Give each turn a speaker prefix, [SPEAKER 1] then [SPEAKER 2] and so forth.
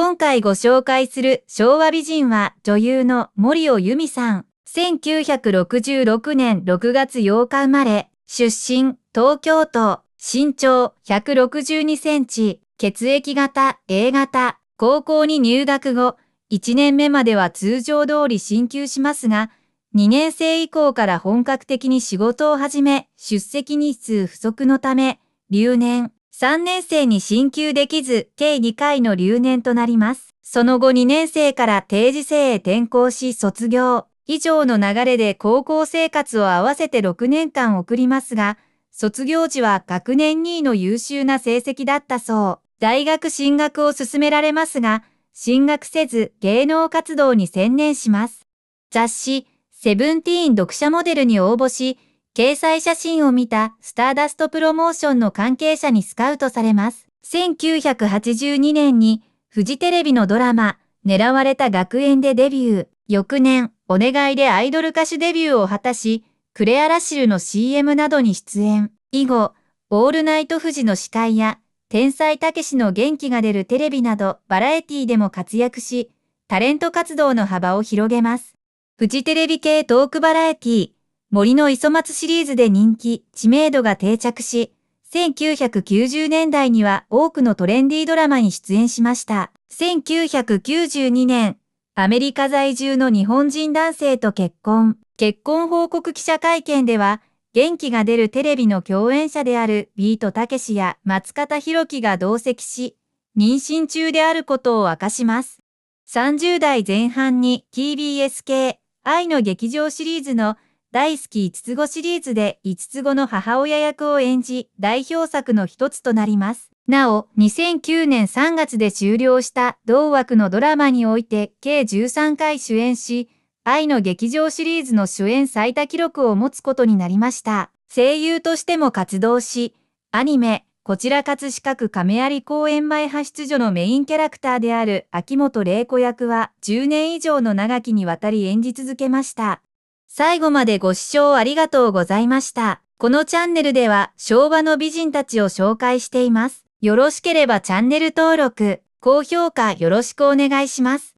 [SPEAKER 1] 今回ご紹介する昭和美人は女優の森尾由美さん。1966年6月8日生まれ、出身、東京都、身長162センチ、血液型 A 型、高校に入学後、1年目までは通常通り進級しますが、2年生以降から本格的に仕事を始め、出席日数不足のため、留年、3年生に進級できず、計2回の留年となります。その後2年生から定時制へ転校し卒業。以上の流れで高校生活を合わせて6年間送りますが、卒業時は学年2位の優秀な成績だったそう。大学進学を勧められますが、進学せず芸能活動に専念します。雑誌、セブンティーン読者モデルに応募し、掲載写真を見たスターダストプロモーションの関係者にスカウトされます。1982年にフジテレビのドラマ、狙われた学園でデビュー。翌年、お願いでアイドル歌手デビューを果たし、クレアラシルの CM などに出演。以後、オールナイト富士の司会や、天才たけしの元気が出るテレビなどバラエティでも活躍し、タレント活動の幅を広げます。フジテレビ系トークバラエティ、森の磯松シリーズで人気、知名度が定着し、1990年代には多くのトレンディードラマに出演しました。1992年、アメリカ在住の日本人男性と結婚。結婚報告記者会見では、元気が出るテレビの共演者であるビートたけしや松方弘樹が同席し、妊娠中であることを明かします。30代前半に TBS 系愛の劇場シリーズの大好き5つ子シリーズで5つ子の母親役を演じ、代表作の一つとなります。なお、2009年3月で終了した同枠のドラマにおいて計13回主演し、愛の劇場シリーズの主演最多記録を持つことになりました。声優としても活動し、アニメ、こちら葛飾区亀有公園前派出所のメインキャラクターである秋元玲子役は10年以上の長きにわたり演じ続けました。最後までご視聴ありがとうございました。このチャンネルでは昭和の美人たちを紹介しています。よろしければチャンネル登録、高評価よろしくお願いします。